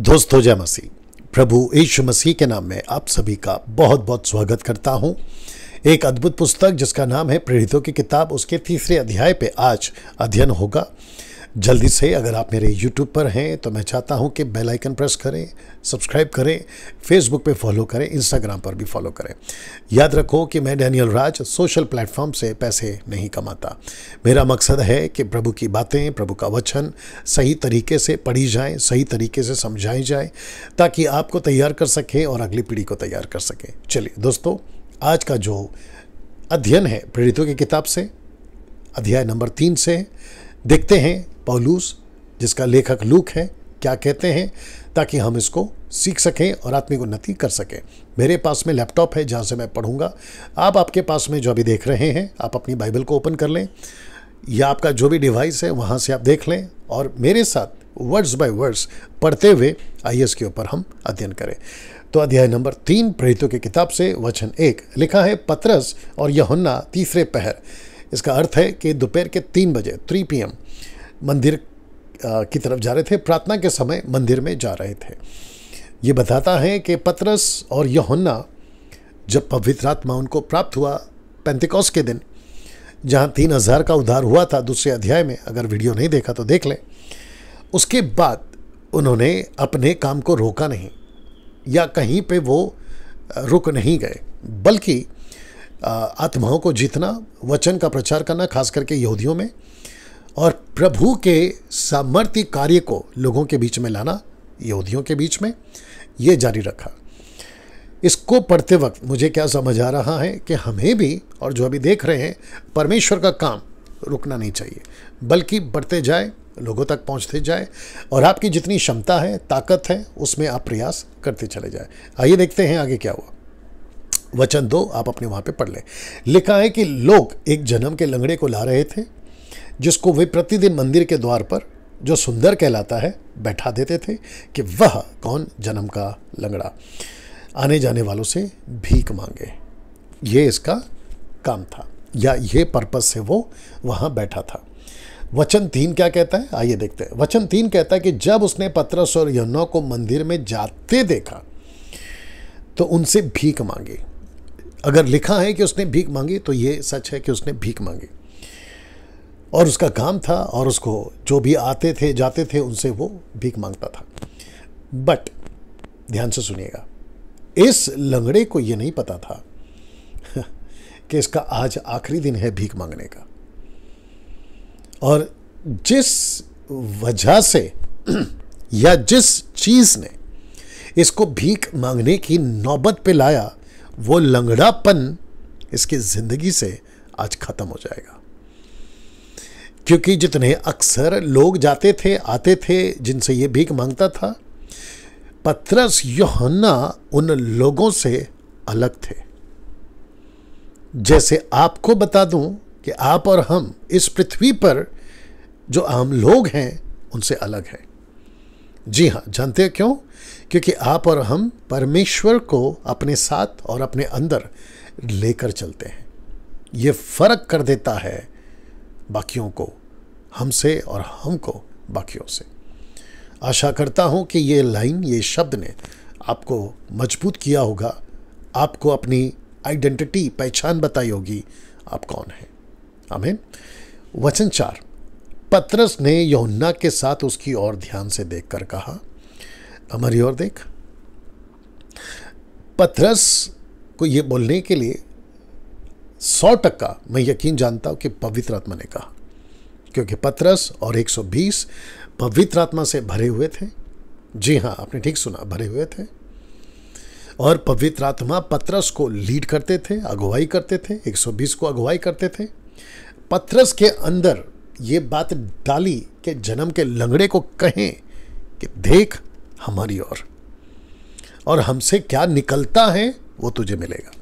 दोस्तों जय मसीह प्रभु यीशु मसीह के नाम में आप सभी का बहुत बहुत स्वागत करता हूं एक अद्भुत पुस्तक जिसका नाम है प्रेरितों की किताब उसके तीसरे अध्याय पे आज अध्ययन होगा जल्दी से अगर आप मेरे यूट्यूब पर हैं तो मैं चाहता हूं कि बेल आइकन प्रेस करें सब्सक्राइब करें फेसबुक पे फॉलो करें इंस्टाग्राम पर भी फॉलो करें याद रखो कि मैं डैनियल राज सोशल प्लेटफॉर्म से पैसे नहीं कमाता मेरा मकसद है कि प्रभु की बातें प्रभु का वचन सही तरीके से पढ़ी जाएँ सही तरीके से समझाई जाए ताकि आपको तैयार कर सके और अगली पीढ़ी को तैयार कर सके चलिए दोस्तों आज का जो अध्ययन है प्रेरितों की किताब से अध्याय नंबर तीन से देखते हैं पौलूस जिसका लेखक लूक है क्या कहते हैं ताकि हम इसको सीख सकें और आत्मिक उन्नति कर सकें मेरे पास में लैपटॉप है जहाँ से मैं पढ़ूंगा आप आपके पास में जो अभी देख रहे हैं आप अपनी बाइबल को ओपन कर लें या आपका जो भी डिवाइस है वहाँ से आप देख लें और मेरे साथ वर्ड्स बाय वर्ड्स पढ़ते हुए आई के ऊपर हम अध्ययन करें तो अध्याय नंबर तीन प्रेरितों की किताब से वचन एक लिखा है पत्रस और यहुन्ना तीसरे पहर इसका अर्थ है कि दोपहर के तीन बजे थ्री पी मंदिर की तरफ जा रहे थे प्रार्थना के समय मंदिर में जा रहे थे ये बताता है कि पतरस और यहुन्ना जब पवित्र आत्मा उनको प्राप्त हुआ पेंतिकॉस के दिन जहाँ तीन हज़ार का उद्धार हुआ था दूसरे अध्याय में अगर वीडियो नहीं देखा तो देख लें उसके बाद उन्होंने अपने काम को रोका नहीं या कहीं पे वो रुक नहीं गए बल्कि आत्माओं को जीतना वचन का प्रचार करना खास करके यहूदियों में और प्रभु के सामर्थ्य कार्य को लोगों के बीच में लाना यहूदियों के बीच में ये जारी रखा इसको पढ़ते वक्त मुझे क्या समझ आ रहा है कि हमें भी और जो अभी देख रहे हैं परमेश्वर का काम रुकना नहीं चाहिए बल्कि बढ़ते जाए लोगों तक पहुंचते जाए और आपकी जितनी क्षमता है ताकत है उसमें आप प्रयास करते चले जाए आइए देखते हैं आगे क्या हुआ वचन दो आप अपने वहाँ पे पढ़ लें लिखा है कि लोग एक जन्म के लंगड़े को ला रहे थे जिसको वे प्रतिदिन मंदिर के द्वार पर जो सुंदर कहलाता है बैठा देते थे कि वह कौन जन्म का लंगड़ा आने जाने वालों से भीख मांगे ये इसका काम था या ये पर्पज़ से वो वहाँ बैठा था वचन तीन क्या कहता है आइए देखते हैं वचन तीन कहता है कि जब उसने पत्रस और यमुना को मंदिर में जाते देखा तो उनसे भीख मांगी अगर लिखा है कि उसने भीख मांगी तो ये सच है कि उसने भीख मांगी और उसका काम था और उसको जो भी आते थे जाते थे उनसे वो भीख मांगता था बट ध्यान से सुनिएगा इस लंगड़े को ये नहीं पता था कि इसका आज आखिरी दिन है भीख मांगने का और जिस वजह से या जिस चीज़ ने इसको भीख मांगने की नौबत पे लाया वो लंगड़ापन इसकी ज़िंदगी से आज ख़त्म हो जाएगा क्योंकि जितने अक्सर लोग जाते थे आते थे जिनसे ये भीख मांगता था पत्रस योहन्ना उन लोगों से अलग थे जैसे आपको बता दूं कि आप और हम इस पृथ्वी पर जो आम लोग हैं उनसे अलग हैं जी हाँ जानते हैं क्यों क्योंकि आप और हम परमेश्वर को अपने साथ और अपने अंदर लेकर चलते हैं ये फ़र्क कर देता है बाकियों को हमसे और हमको बाकियों से आशा करता हूँ कि ये लाइन ये शब्द ने आपको मजबूत किया होगा आपको अपनी आइडेंटिटी पहचान बताई होगी आप कौन हैं आमीन वचन चार पत्रस ने यौन्ना के साथ उसकी ओर ध्यान से देखकर कहा हमारी ओर देख पत्रस को ये बोलने के लिए सौ टक्का मैं यकीन जानता हूं कि पवित्र आत्मा ने कहा क्योंकि पत्रस और 120 पवित्र आत्मा से भरे हुए थे जी हां आपने ठीक सुना भरे हुए थे और पवित्र आत्मा पत्रस को लीड करते थे अगुवाई करते थे 120 को अगुवाई करते थे पत्रस के अंदर ये बात डाली कि जन्म के लंगड़े को कहें कि देख हमारी ओर और, और हमसे क्या निकलता है वो तुझे मिलेगा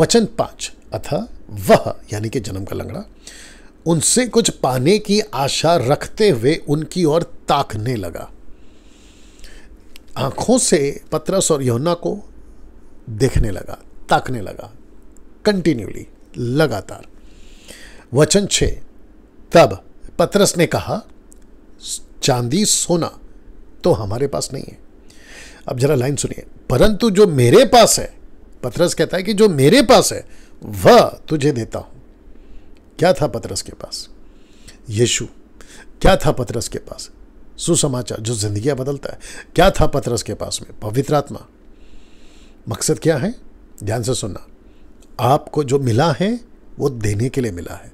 वचन पांच अथ वह यानी कि जन्म का लंगड़ा उनसे कुछ पाने की आशा रखते हुए उनकी ओर ताकने लगा आंखों से पत्रस और यौना को देखने लगा ताकने लगा कंटिन्यूली लगातार वचन छे तब पत्रस ने कहा चांदी सोना तो हमारे पास नहीं है अब जरा लाइन सुनिए परंतु जो मेरे पास है पथरस कहता है कि जो मेरे पास है वह तुझे देता हूं क्या था पथरस के पास यीशु क्या था पथरस के पास सुसमाचार जो जिंदगी बदलता है क्या था पथरस के पास में पवित्र आत्मा मकसद क्या है ध्यान से सुनना आपको जो मिला है वो देने के लिए मिला है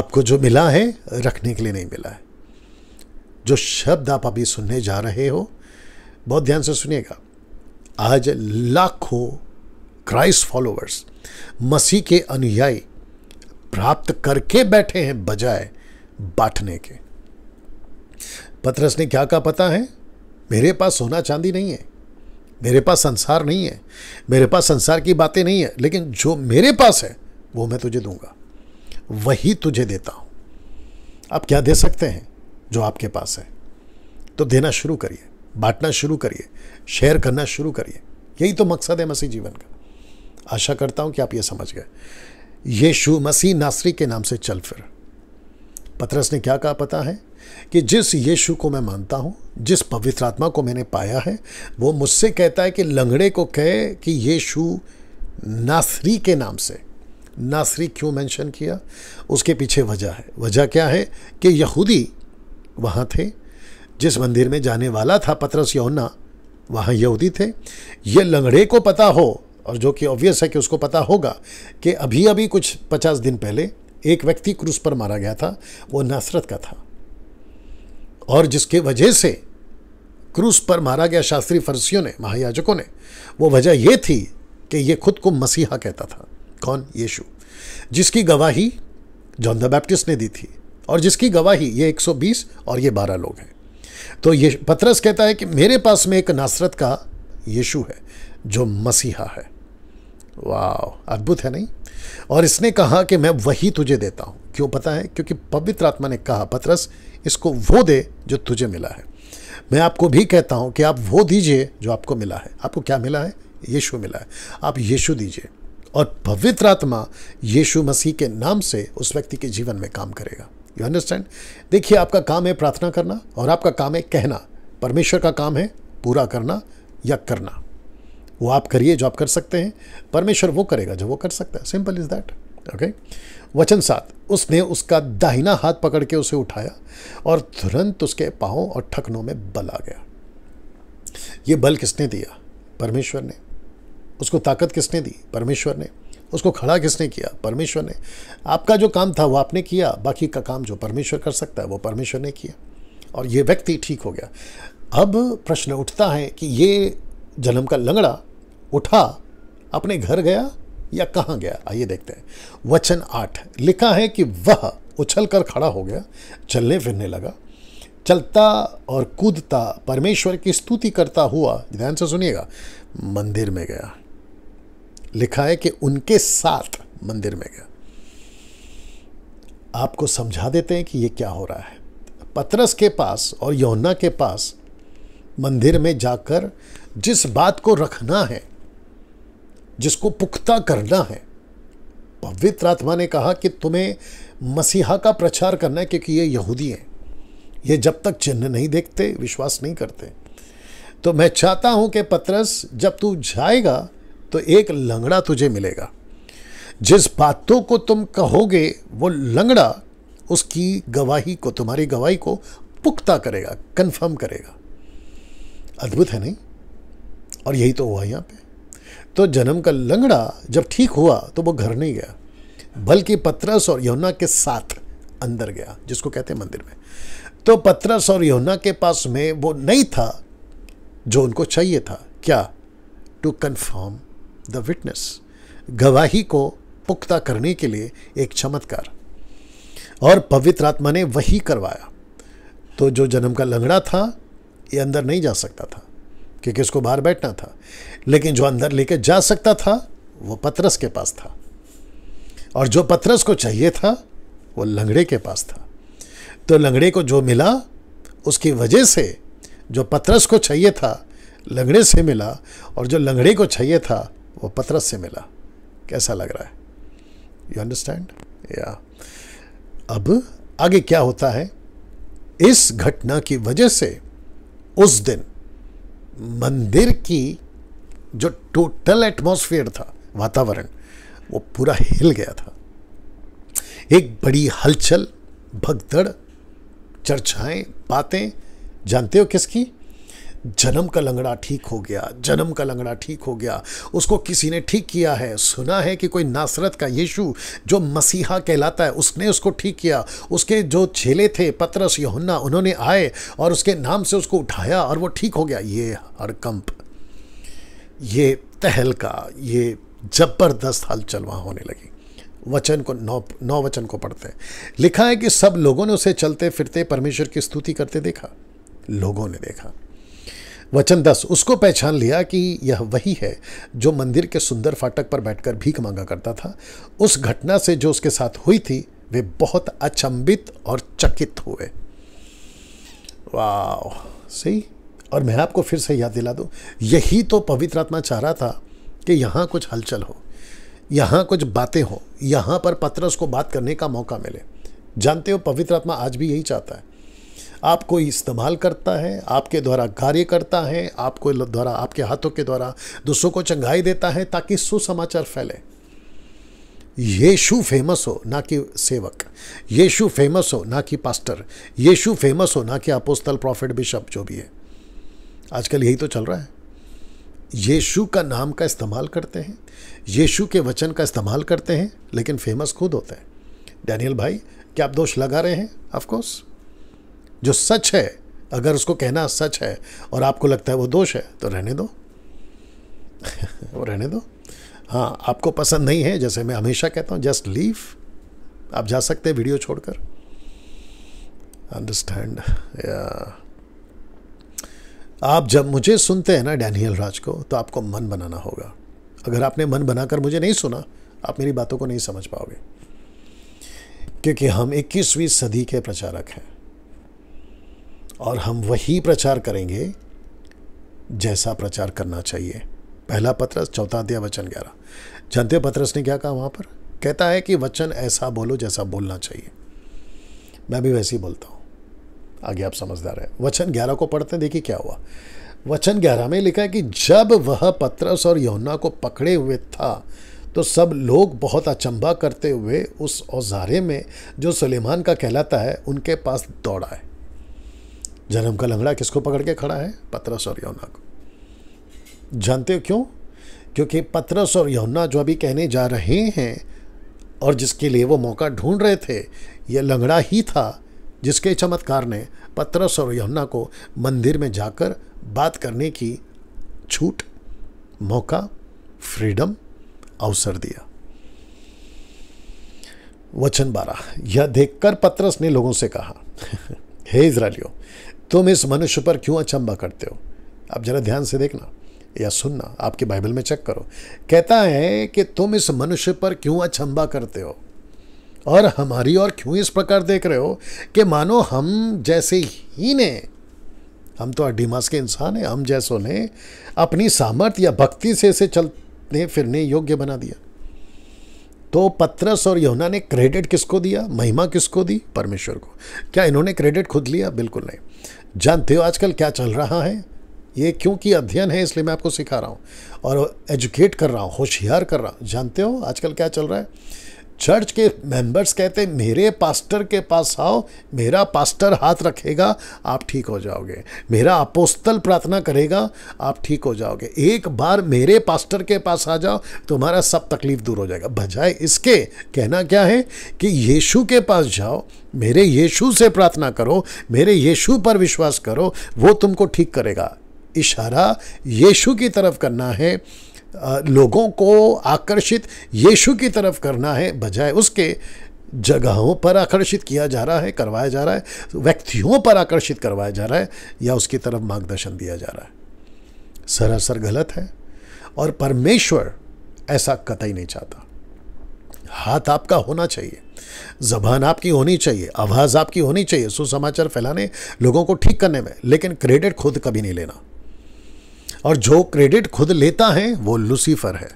आपको जो मिला है रखने के लिए नहीं मिला है जो शब्द आप अभी सुनने जा रहे हो बहुत ध्यान से सुनिएगा आज लाखों क्राइस्ट फॉलोअर्स मसीह के अनुयायी प्राप्त करके बैठे हैं बजाय बांटने के पतरस ने क्या कहा पता है मेरे पास सोना चांदी नहीं है मेरे पास संसार नहीं है मेरे पास संसार की बातें नहीं है लेकिन जो मेरे पास है वो मैं तुझे दूंगा वही तुझे देता हूं आप क्या दे सकते हैं जो आपके पास है तो देना शुरू करिए बांटना शुरू करिए शेयर करना शुरू करिए यही तो मकसद है मसीह जीवन का आशा करता हूँ कि आप ये समझ गए ये शु मसीह नासरी के नाम से चल फिर पतरस ने क्या कहा पता है कि जिस यीशु को मैं मानता हूँ जिस पवित्र आत्मा को मैंने पाया है वो मुझसे कहता है कि लंगड़े को कहे कि यीशु नासरी के नाम से नासरी क्यों मेंशन किया उसके पीछे वजह है वजह क्या है कि यहूदी वहाँ थे जिस मंदिर में जाने वाला था पतरस यौना वहाँ यहूदी थे ये लंगड़े को पता हो और जो कि ऑब्वियस है कि उसको पता होगा कि अभी अभी कुछ पचास दिन पहले एक व्यक्ति क्रूस पर मारा गया था वो नासरत का था और जिसके वजह से क्रूस पर मारा गया शास्त्री फरसियों ने महायाजकों ने वो वजह ये थी कि ये खुद को मसीहा कहता था कौन यीशु जिसकी गवाही जॉन द बैप्टिस्ट ने दी थी और जिसकी गवाही ये 120 और ये 12 लोग हैं तो ये पत्रस कहता है कि मेरे पास में एक नासरत का यीशु है जो मसीहा है वाह अद्भुत है नहीं और इसने कहा कि मैं वही तुझे देता हूँ क्यों पता है क्योंकि पवित्र आत्मा ने कहा पत्रस इसको वो दे जो तुझे मिला है मैं आपको भी कहता हूँ कि आप वो दीजिए जो आपको मिला है आपको क्या मिला है यीशु मिला है आप यीशु दीजिए और पवित्र आत्मा यीशु मसीह के नाम से उस व्यक्ति के जीवन में काम करेगा यू अंडरस्टैंड देखिए आपका काम है प्रार्थना करना और आपका काम है कहना परमेश्वर का काम है पूरा करना या करना वो आप करिए जो आप कर सकते हैं परमेश्वर वो करेगा जो वो कर सकता है सिंपल इज दैट ओके वचन सात उसने उसका दाहिना हाथ पकड़ के उसे उठाया और तुरंत उसके पाओ और ठकनों में बल आ गया ये बल किसने दिया परमेश्वर ने उसको ताकत किसने दी परमेश्वर ने उसको खड़ा किसने किया परमेश्वर ने आपका जो काम था वो आपने किया बाकी का काम जो परमेश्वर कर सकता है वो परमेश्वर ने किया और ये व्यक्ति ठीक हो गया अब प्रश्न उठता है कि ये जन्म का लंगड़ा उठा अपने घर गया या कहाँ गया आइए देखते हैं वचन आठ लिखा है कि वह उछल कर खड़ा हो गया चलने फिरने लगा चलता और कूदता परमेश्वर की स्तुति करता हुआ ध्यान से सुनिएगा मंदिर में गया लिखा है कि उनके साथ मंदिर में गया आपको समझा देते हैं कि ये क्या हो रहा है पतरस के पास और यौना के पास मंदिर में जाकर जिस बात को रखना है जिसको पुख्ता करना है पवित्र आत्मा ने कहा कि तुम्हें मसीहा का प्रचार करना है क्योंकि ये यहूदी हैं ये जब तक चिन्ह नहीं देखते विश्वास नहीं करते तो मैं चाहता हूं कि पतरस जब तू जाएगा तो एक लंगड़ा तुझे मिलेगा जिस बातों को तुम कहोगे वो लंगड़ा उसकी गवाही को तुम्हारी गवाही को पुख्ता करेगा कंफर्म करेगा अद्भुत है नहीं और यही तो हुआ यहाँ पे तो जन्म का लंगड़ा जब ठीक हुआ तो वो घर नहीं गया बल्कि पत्रस और यमुना के साथ अंदर गया जिसको कहते हैं मंदिर में तो पत्रस और यमुना के पास में वो नहीं था जो उनको चाहिए था क्या टू कन्फर्म द विटनेस गवाही को पुख्ता करने के लिए एक चमत्कार और पवित्र आत्मा ने वही करवाया तो जो जन्म का लंगड़ा था ये अंदर नहीं जा सकता था क्योंकि उसको बाहर बैठना था लेकिन जो अंदर लेके जा सकता था वो पतरस के पास था और जो पतरस को चाहिए था वो लंगड़े के पास था तो लंगड़े को जो मिला उसकी वजह से जो पतरस को चाहिए था लंगड़े से मिला और जो लंगड़े को चाहिए था वो पथरस से मिला कैसा लग रहा है यू अंडरस्टैंड या अब आगे क्या होता है इस घटना की वजह से उस दिन मंदिर की जो टोटल एटमॉस्फेयर था वातावरण वो पूरा हिल गया था एक बड़ी हलचल भगदड़ चर्चाएं बातें जानते हो किसकी जन्म का लंगड़ा ठीक हो गया जन्म का लंगड़ा ठीक हो गया उसको किसी ने ठीक किया है सुना है कि कोई नासरत का यीशु जो मसीहा कहलाता है उसने उसको ठीक किया उसके जो छेले थे पत्रस यहुन्ना उन्होंने आए और उसके नाम से उसको उठाया और वो ठीक हो गया ये हरकंप ये तहलका ये जबरदस्त हलचल वहाँ होने लगी वचन को नौ नौ वचन को पढ़ते हैं लिखा है कि सब लोगों ने उसे चलते फिरते परमेश्वर की स्तुति करते देखा लोगों ने देखा वचन दस उसको पहचान लिया कि यह वही है जो मंदिर के सुंदर फाटक पर बैठकर भीख मांगा करता था उस घटना से जो उसके साथ हुई थी वे बहुत अचंबित और चकित हुए वाह सही और मैं आपको फिर से याद दिला दूँ यही तो पवित्र आत्मा चाह रहा था कि यहाँ कुछ हलचल हो यहाँ कुछ बातें हों यहाँ पर पत्रस को बात करने का मौका मिले जानते हो पवित्र आत्मा आज भी यही चाहता है आपको इस्तेमाल करता है आपके द्वारा कार्य करता है आपको द्वारा आपके हाथों के द्वारा दूसरों को चंगाई देता है ताकि सुसमाचार फैले यीशु फेमस हो ना कि सेवक यीशु फेमस हो ना कि पास्टर यीशु फेमस हो ना कि अपोस्तल प्रॉफिट बिशप जो भी है आजकल यही तो चल रहा है यीशु का नाम का इस्तेमाल करते हैं यीशु के वचन का इस्तेमाल करते हैं लेकिन फेमस खुद होते हैं डैनियल भाई क्या आप दोष लगा रहे हैं ऑफकोर्स जो सच है अगर उसको कहना सच है और आपको लगता है वो दोष है तो रहने दो वो रहने दो हाँ आपको पसंद नहीं है जैसे मैं हमेशा कहता हूँ जस्ट लीव आप जा सकते हैं वीडियो छोड़कर अंडरस्टैंड आप जब मुझे सुनते हैं ना डैनियल राज को तो आपको मन बनाना होगा अगर आपने मन बनाकर मुझे नहीं सुना आप मेरी बातों को नहीं समझ पाओगे क्योंकि हम 21वीं सदी के प्रचारक हैं और हम वही प्रचार करेंगे जैसा प्रचार करना चाहिए पहला पत्रस चौथा अध्याय वचन ग्यारह जानते हो पत्रस ने क्या कहा वहाँ पर कहता है कि वचन ऐसा बोलो जैसा बोलना चाहिए मैं भी वैसे ही बोलता हूँ आगे आप समझदार हैं वचन ग्यारह को पढ़ते हैं देखिए क्या हुआ वचन ग्यारह में लिखा है कि जब वह पत्रस और यौना को पकड़े हुए था तो सब लोग बहुत अचंभा करते हुए उस औजारे में जो सुलेमान का कहलाता है उनके पास दौड़ा है जन्म का लंगड़ा किसको पकड़ के खड़ा है पतरस और यौना को जानते हो क्यों क्योंकि पतरस और यौना जो अभी कहने जा रहे हैं और जिसके लिए वो मौका ढूंढ रहे थे ये लंगड़ा ही था जिसके चमत्कार ने पतरस और यमुना को मंदिर में जाकर बात करने की छूट मौका फ्रीडम अवसर दिया वचन बारह यह देखकर पतरस ने लोगों से कहा हे hey, इसराइलियों तुम इस मनुष्य पर क्यों अचंबा करते हो आप जरा ध्यान से देखना या सुनना आपके बाइबल में चेक करो कहता है कि तुम इस मनुष्य पर क्यों अचंबा करते हो और हमारी और क्यों इस प्रकार देख रहे हो कि मानो हम जैसे ही ने हम तो अड्डीमास के इंसान हैं हम जैसों ने अपनी सामर्थ्य या भक्ति से इसे चलने फिरने योग्य बना दिया तो पत्रस और यमुना ने क्रेडिट किसको दिया महिमा किसको दी परमेश्वर को क्या इन्होंने क्रेडिट खुद लिया बिल्कुल नहीं जानते हो आजकल क्या चल रहा है ये क्योंकि अध्ययन है इसलिए मैं आपको सिखा रहा हूँ और एजुकेट कर रहा हूँ होशियार कर रहा हूँ जानते हो आजकल क्या चल रहा है चर्च के मेंबर्स कहते हैं मेरे पास्टर के पास आओ मेरा पास्टर हाथ रखेगा आप ठीक हो जाओगे मेरा अपोस्तल प्रार्थना करेगा आप ठीक हो जाओगे एक बार मेरे पास्टर के पास आ जाओ तुम्हारा सब तकलीफ दूर हो जाएगा बजाय इसके कहना क्या है कि यीशु के पास जाओ मेरे यीशु से प्रार्थना करो मेरे यीशु पर विश्वास करो वो तुमको ठीक करेगा इशारा यीशु की तरफ करना है लोगों को आकर्षित यीशु की तरफ करना है बजाय उसके जगहों पर आकर्षित किया जा रहा है करवाया जा रहा है व्यक्तियों पर आकर्षित करवाया जा रहा है या उसकी तरफ मार्गदर्शन दिया जा रहा है सरासर गलत है और परमेश्वर ऐसा कतई नहीं चाहता हाथ आपका होना चाहिए जबान आपकी होनी चाहिए आवाज़ आपकी होनी चाहिए सुसमाचार फैलाने लोगों को ठीक करने में लेकिन क्रेडिट खुद कभी नहीं लेना और जो क्रेडिट खुद लेता है वो लूसीफर है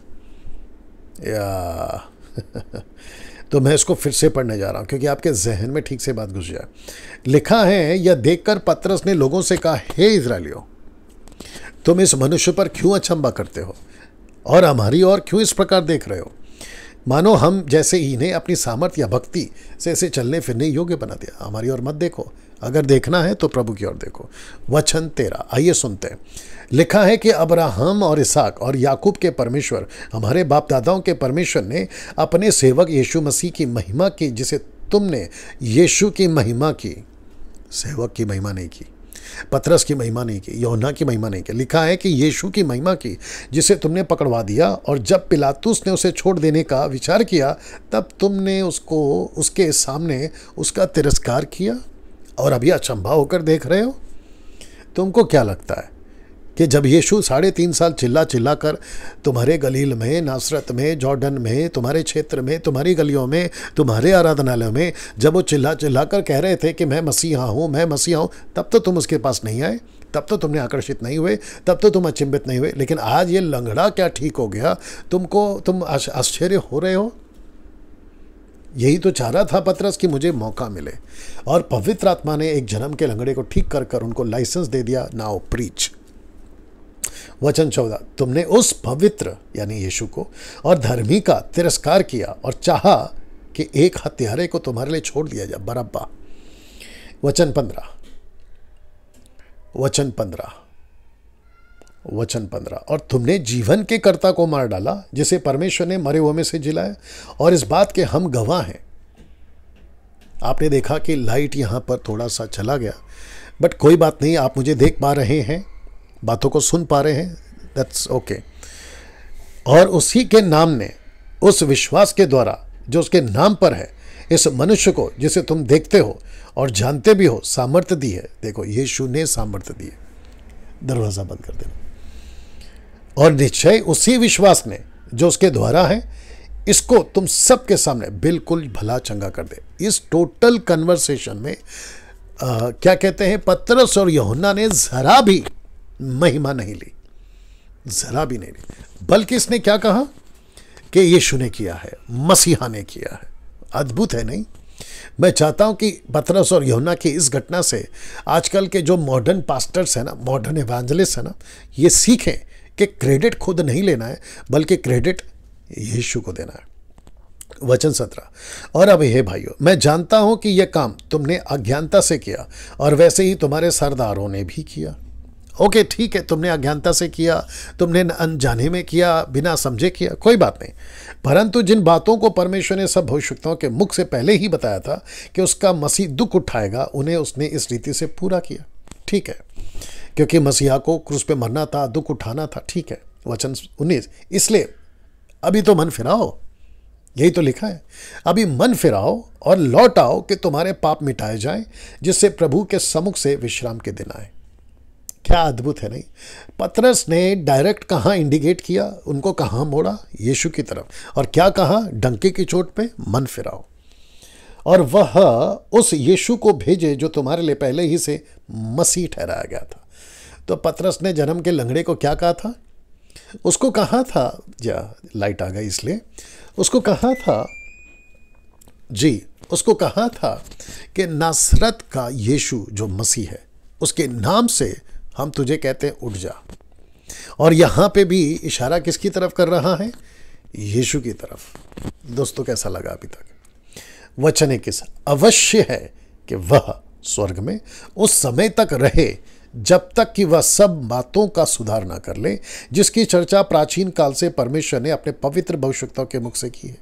या तो मैं इसको फिर से पढ़ने जा रहा हूँ क्योंकि आपके जहन में ठीक से बात घुस जाए लिखा है यह देखकर पत्रस ने लोगों से कहा हे hey, इसराइलियो तुम इस मनुष्य पर क्यों अचंबा करते हो और हमारी और क्यों इस प्रकार देख रहे हो मानो हम जैसे इन्हें अपनी सामर्थ्य या भक्ति से ऐसे चलने फिरने योग्य बना दिया हमारी और मत देखो अगर देखना है तो प्रभु की ओर देखो वचन तेरा आइए सुनते हैं लिखा है कि अब्राहम और इसाक और याकूब के परमेश्वर हमारे बाप दादाओं के परमेश्वर ने अपने सेवक यीशु मसीह की महिमा की जिसे तुमने यीशु की महिमा की सेवक की महिमा नहीं की पतरस की महिमा नहीं की यौना की महिमा नहीं की लिखा है कि यीशु की महिमा की जिसे तुमने पकड़वा दिया और जब पिलातुस ने उसे छोड़ देने का विचार किया तब तुमने उसको उसके सामने उसका तिरस्कार किया और अभी अचंभा होकर देख रहे हो तुमको क्या लगता है कि जब यीशु साढ़े तीन साल चिल्ला चिल्ला कर तुम्हारे गलील में नासरत में जॉर्डन में तुम्हारे क्षेत्र में तुम्हारी गलियों में तुम्हारे आराधनालयों में जब वो चिल्ला चिल्ला कर कह रहे थे कि मैं मसीहा हूँ मैं मसीहा हूँ तब तो तुम उसके पास नहीं आए तब तो तुमने आकर्षित नहीं हुए तब तो तुम अचिंबित नहीं हुए लेकिन आज ये लंगड़ा क्या ठीक हो गया तुमको तुम आश्चर्य हो रहे हो यही तो चाह रहा था पत्रस कि मुझे मौका मिले और पवित्र आत्मा ने एक जन्म के लंगड़े को ठीक कर कर उनको लाइसेंस दे दिया नाउ प्रीच वचन चौदह तुमने उस पवित्र यानी यीशु को और धर्मी का तिरस्कार किया और चाहा कि एक हत्यारे को तुम्हारे लिए छोड़ दिया जाए बरब्बा वचन पंद्रह वचन पंद्रह वचन पंद्रह और तुमने जीवन के कर्ता को मार डाला जिसे परमेश्वर ने मरे हुए में से जिलाया और इस बात के हम गवाह हैं आपने देखा कि लाइट यहाँ पर थोड़ा सा चला गया बट कोई बात नहीं आप मुझे देख पा रहे हैं बातों को सुन पा रहे हैं दैट्स ओके okay. और उसी के नाम ने उस विश्वास के द्वारा जो उसके नाम पर है इस मनुष्य को जिसे तुम देखते हो और जानते भी हो सामर्थ्य दी है देखो यीशु ने सामर्थ्य दी है दरवाज़ा बंद कर देना और निश्चय उसी विश्वास ने जो उसके द्वारा है इसको तुम सबके सामने बिल्कुल भला चंगा कर दे इस टोटल कन्वर्सेशन में आ, क्या कहते हैं पत्रस और यहुन्ना ने जरा भी महिमा नहीं ली जरा भी नहीं ली बल्कि इसने क्या कहा कि यीशु ने किया है मसीहा ने किया है अद्भुत है नहीं मैं चाहता हूं कि पत्रस और यहुन्ना की इस घटना से आजकल के जो मॉडर्न पास्टर्स हैं ना मॉडर्न एवांजलिस्ट हैं ना ये सीखें कि क्रेडिट खुद नहीं लेना है बल्कि क्रेडिट यीशु को देना है वचन सत्रह और अब हे भाइयों मैं जानता हूं कि यह काम तुमने अज्ञानता से किया और वैसे ही तुम्हारे सरदारों ने भी किया ओके ठीक है तुमने अज्ञानता से किया तुमने अनजाने में किया बिना समझे किया कोई बात नहीं परंतु जिन बातों को परमेश्वर ने सब भविष्यताओं के मुख से पहले ही बताया था कि उसका मसीह दुख उठाएगा उन्हें उसने इस रीति से पूरा किया ठीक है क्योंकि मसीहा को क्रूस पे मरना था दुख उठाना था ठीक है वचन उन्नीस इसलिए अभी तो मन फिराओ यही तो लिखा है अभी मन फिराओ और लौट आओ कि तुम्हारे पाप मिटाए जाए जिससे प्रभु के समुख से विश्राम के दिन आए क्या अद्भुत है नहीं पतरस ने डायरेक्ट कहाँ इंडिकेट किया उनको कहाँ मोड़ा यीशु की तरफ और क्या कहा डंके की चोट पे मन फिराओ और वह उस यीशु को भेजे जो तुम्हारे लिए पहले ही से मसीह ठहराया गया था तो पतरस ने जन्म के लंगड़े को क्या कहा था उसको कहा था जा लाइट आ गई इसलिए उसको कहा था जी उसको कहा था कि नासरत का यीशु जो मसीह है उसके नाम से हम तुझे कहते हैं उठ जा और यहाँ पे भी इशारा किसकी तरफ कर रहा है यीशु की तरफ दोस्तों कैसा लगा अभी तक वचने एक अवश्य है कि वह स्वर्ग में उस समय तक रहे जब तक कि वह सब बातों का सुधार ना कर ले जिसकी चर्चा प्राचीन काल से परमेश्वर ने अपने पवित्र भविष्यताओं के मुख से की है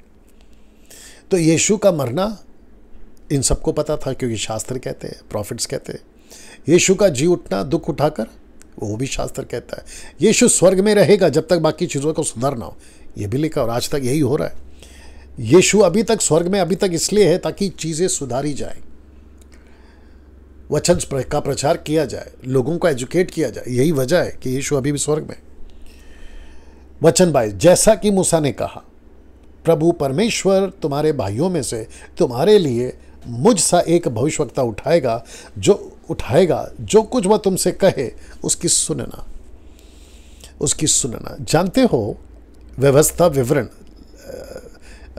तो यीशु का मरना इन सबको पता था क्योंकि शास्त्र कहते हैं प्रॉफिट्स कहते हैं यीशु का जी उठना दुख उठाकर वो भी शास्त्र कहता है यीशु स्वर्ग में रहेगा जब तक बाकी चीज़ों को सुधार ना हो यह भी लिखा और आज तक यही हो रहा है यीशु अभी तक स्वर्ग में अभी तक इसलिए है ताकि चीज़ें सुधारी जाए वचन का प्रचार किया जाए लोगों को एजुकेट किया जाए यही वजह है कि यीशु अभी भी स्वर्ग में वचन बाई जैसा कि मूसा ने कहा प्रभु परमेश्वर तुम्हारे भाइयों में से तुम्हारे लिए मुझ सा एक भविष्यवक्ता उठाएगा जो उठाएगा जो कुछ वह तुमसे कहे उसकी सुनना उसकी सुनना जानते हो व्यवस्था विवरण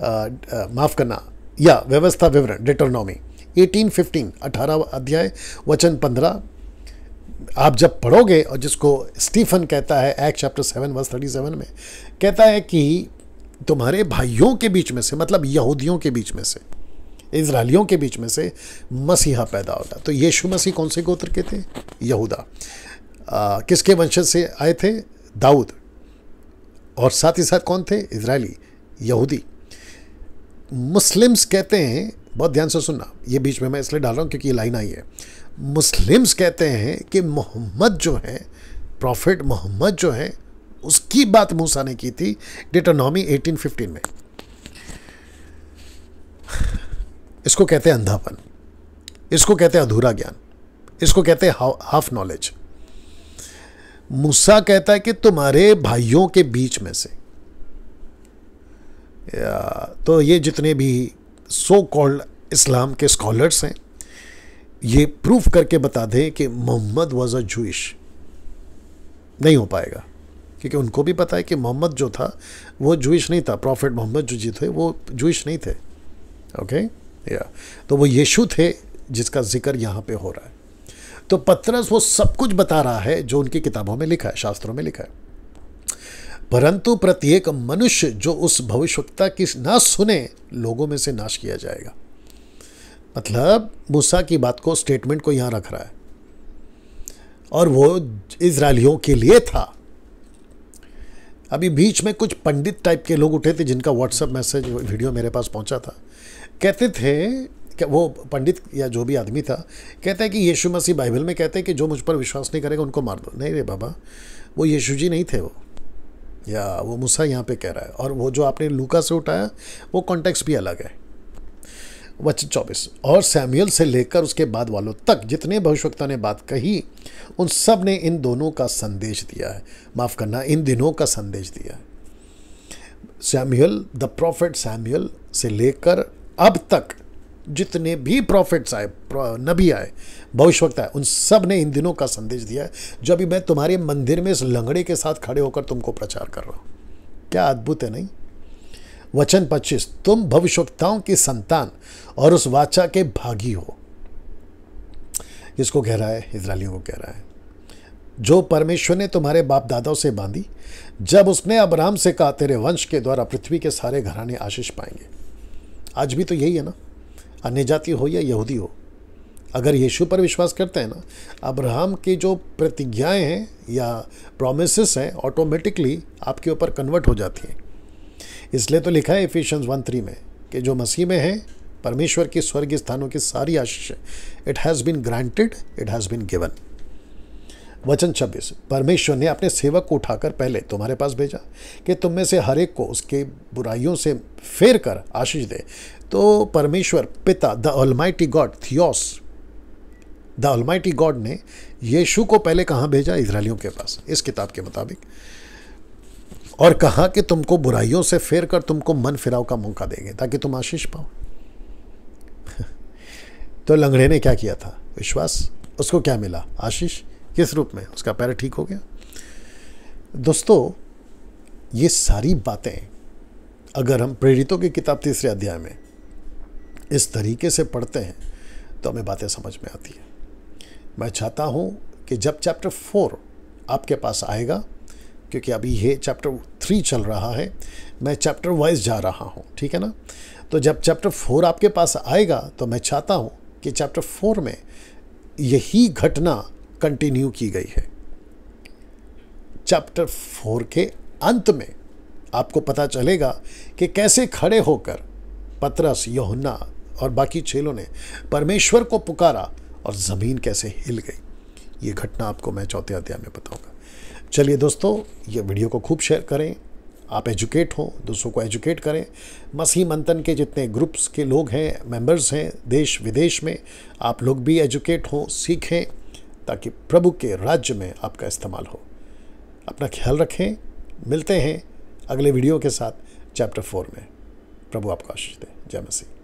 माफ़ करना या व्यवस्था विवरण डिटोनॉमी 1815 अठारह अध्याय वचन 15 आप जब पढ़ोगे और जिसको स्टीफन कहता है act chapter seven verse thirty seven में कहता है कि तुम्हारे भाइयों के बीच में से मतलब यहूदियों के बीच में से इसराइलियों के बीच में से मसीहा पैदा होगा तो यीशु मसीह कौन से गोत्र के थे यहूदा किसके वंशज से आए थे दाऊद और साथ ही साथ कौन थे इसराइली यहूदी मुस्लिम्स कहते हैं बहुत ध्यान से सुनना ये बीच में मैं इसलिए डाल रहा हूँ क्योंकि ये लाइन आई है मुस्लिम्स कहते हैं कि मोहम्मद जो है प्रॉफिट मोहम्मद जो है उसकी बात मूसा ने की थी डिटोनॉमी 1815 में इसको कहते हैं अंधापन इसको कहते हैं अधूरा ज्ञान इसको कहते हैं हाफ नॉलेज मूसा कहता है कि तुम्हारे भाइयों के बीच में से तो ये जितने भी सो कॉल्ड इस्लाम के स्कॉलर्स हैं ये प्रूफ करके बता दें कि मोहम्मद वॉज अ जूश नहीं हो पाएगा क्योंकि उनको भी पता है कि मोहम्मद जो था वो जूश नहीं था प्रॉफिट मोहम्मद जो जी थे वो जूश नहीं थे ओके या तो वो यीशु थे जिसका जिक्र यहाँ पे हो रहा है तो पत्रस वो सब कुछ बता रहा है जो उनकी किताबों में लिखा है शास्त्रों में लिखा है परंतु प्रत्येक मनुष्य जो उस भविष्यता की ना सुने लोगों में से नाश किया जाएगा मतलब मूसा की बात को स्टेटमेंट को यहाँ रख रहा है और वो इसराइलियों के लिए था अभी बीच में कुछ पंडित टाइप के लोग उठे थे जिनका व्हाट्सअप मैसेज वीडियो मेरे पास पहुंचा था कहते थे कि वो पंडित या जो भी आदमी था कहता है कि यीशु मसीह बाइबल में कहते हैं कि जो मुझ पर विश्वास नहीं करेगा उनको मार दो नहीं रे बाबा वो यीशु जी नहीं थे वो या वो मूसा यहाँ पे कह रहा है और वो जो आपने लूका से उठाया वो कॉन्टेक्स्ट भी अलग है वचन चौबीस और सैमुअल से लेकर उसके बाद वालों तक जितने भविष्यवक्ता ने बात कही उन सब ने इन दोनों का संदेश दिया है माफ़ करना इन दिनों का संदेश दिया है सैमुअल द प्रॉफिट सैमुअल से लेकर अब तक जितने भी प्रॉफिट्स आए नबी आए भविष्यवक्ता है उन सब ने इन दिनों का संदेश दिया है जब भी मैं तुम्हारे मंदिर में इस लंगड़े के साथ खड़े होकर तुमको प्रचार कर रहा हूँ क्या अद्भुत है नहीं वचन पच्चीस तुम भविष्यवक्ताओं की संतान और उस वाचा के भागी हो इसको कह रहा है इसराइलियों को कह रहा है जो परमेश्वर ने तुम्हारे बाप दादाओं से बांधी जब उसने अब्राहम से कहा तेरे वंश के द्वारा पृथ्वी के सारे घराने आशीष पाएंगे आज भी तो यही है ना अन्य जाति हो या यहूदी हो अगर यीशु पर विश्वास करते हैं ना अब्राहम की जो प्रतिज्ञाएं हैं या प्रोमिस हैं ऑटोमेटिकली आपके ऊपर कन्वर्ट हो जाती हैं इसलिए तो लिखा है इफिशंस वन थ्री में कि जो मसीह में हैं परमेश्वर की स्वर्गीय स्थानों की सारी आशीषें it has been granted it has been given वचन छब्बीस परमेश्वर ने अपने सेवक को उठाकर पहले तुम्हारे पास भेजा कि तुम में से हर एक को उसके बुराइयों से फेर कर आशीष दे तो परमेश्वर पिता the almighty God Theos the almighty God ने यीशु को पहले कहाँ भेजा इसराइलियों के पास इस किताब के मुताबिक और कहा कि तुमको बुराइयों से फेर कर तुमको मन फिराव का मौका देंगे ताकि तुम आशीष पाओ तो लंगड़े ने क्या किया था विश्वास उसको क्या मिला आशीष किस रूप में उसका पैर ठीक हो गया दोस्तों ये सारी बातें अगर हम प्रेरितों की किताब तीसरे अध्याय में इस तरीके से पढ़ते हैं तो हमें बातें समझ में आती हैं मैं चाहता हूँ कि जब चैप्टर फोर आपके पास आएगा क्योंकि अभी ये चैप्टर थ्री चल रहा है मैं चैप्टर वाइज जा रहा हूँ ठीक है ना तो जब चैप्टर फोर आपके पास आएगा तो मैं चाहता हूँ कि चैप्टर फोर में यही घटना कंटिन्यू की गई है चैप्टर फोर के अंत में आपको पता चलेगा कि कैसे खड़े होकर पतरस योहन्ना और बाकी छेलों ने परमेश्वर को पुकारा और ज़मीन कैसे हिल गई ये घटना आपको मैं चौथे अध्याय में बताऊँगा चलिए दोस्तों ये वीडियो को खूब शेयर करें आप एजुकेट हों दूसरों को एजुकेट करें मसीह मंथन के जितने ग्रुप्स के लोग हैं मेंबर्स हैं देश विदेश में आप लोग भी एजुकेट हों सीखें ताकि प्रभु के राज्य में आपका इस्तेमाल हो अपना ख्याल रखें मिलते हैं अगले वीडियो के साथ चैप्टर फोर में प्रभु आपका आशीष दे जय मसीह